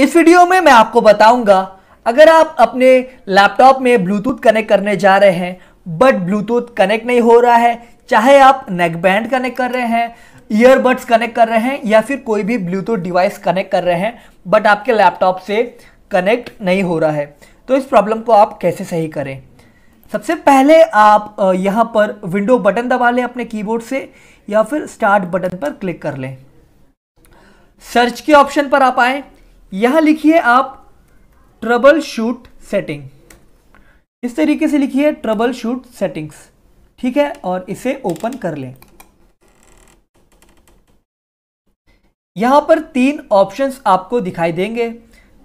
इस वीडियो में मैं आपको बताऊंगा अगर आप अपने लैपटॉप में ब्लूटूथ कनेक्ट करने जा रहे हैं बट ब्लूटूथ कनेक्ट नहीं हो रहा है चाहे आप नेक बैंड कनेक्ट कर रहे हैं ईयरबड्स कनेक्ट कर रहे हैं या फिर कोई भी ब्लूटूथ डिवाइस कनेक्ट कर रहे हैं बट आपके लैपटॉप से कनेक्ट नहीं हो रहा है तो इस प्रॉब्लम को आप कैसे सही करें सबसे पहले आप यहाँ पर विंडो बटन दबा लें अपने कीबोर्ड से या फिर स्टार्ट बटन पर क्लिक कर लें सर्च के ऑप्शन पर आप आएँ यहां लिखिए आप ट्रबल शूट सेटिंग इस तरीके से लिखिए ट्रबल शूट सेटिंग्स ठीक है और इसे ओपन कर लें यहां पर तीन ऑप्शंस आपको दिखाई देंगे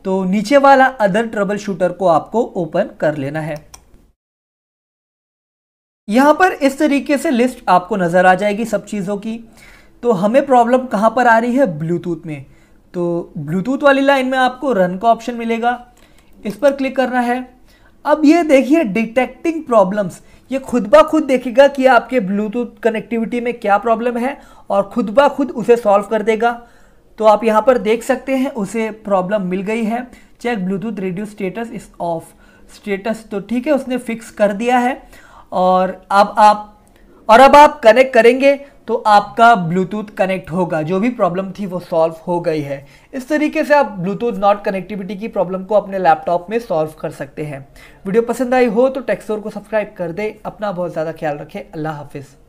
तो नीचे वाला अदर ट्रबल शूटर को आपको ओपन कर लेना है यहां पर इस तरीके से लिस्ट आपको नजर आ जाएगी सब चीज़ों की तो हमें प्रॉब्लम कहां पर आ रही है ब्लूटूथ में तो ब्लूटूथ वाली लाइन में आपको रन का ऑप्शन मिलेगा इस पर क्लिक करना है अब ये देखिए डिटेक्टिंग प्रॉब्लम्स ये खुद ब खुद देखेगा कि आपके ब्लूटूथ कनेक्टिविटी में क्या प्रॉब्लम है और खुद ब खुद उसे सॉल्व कर देगा तो आप यहाँ पर देख सकते हैं उसे प्रॉब्लम मिल गई है check Bluetooth radio status is off status तो ठीक है उसने फिक्स कर दिया है और अब आप और अब आप कनेक्ट करेंगे तो आपका ब्लूटूथ कनेक्ट होगा जो भी प्रॉब्लम थी वो सॉल्व हो गई है इस तरीके से आप ब्लूटूथ नॉट कनेक्टिविटी की प्रॉब्लम को अपने लैपटॉप में सॉल्व कर सकते हैं वीडियो पसंद आई हो तो टेक्सोर को सब्सक्राइब कर दे अपना बहुत ज़्यादा ख्याल रखें अल्लाह हाफिज़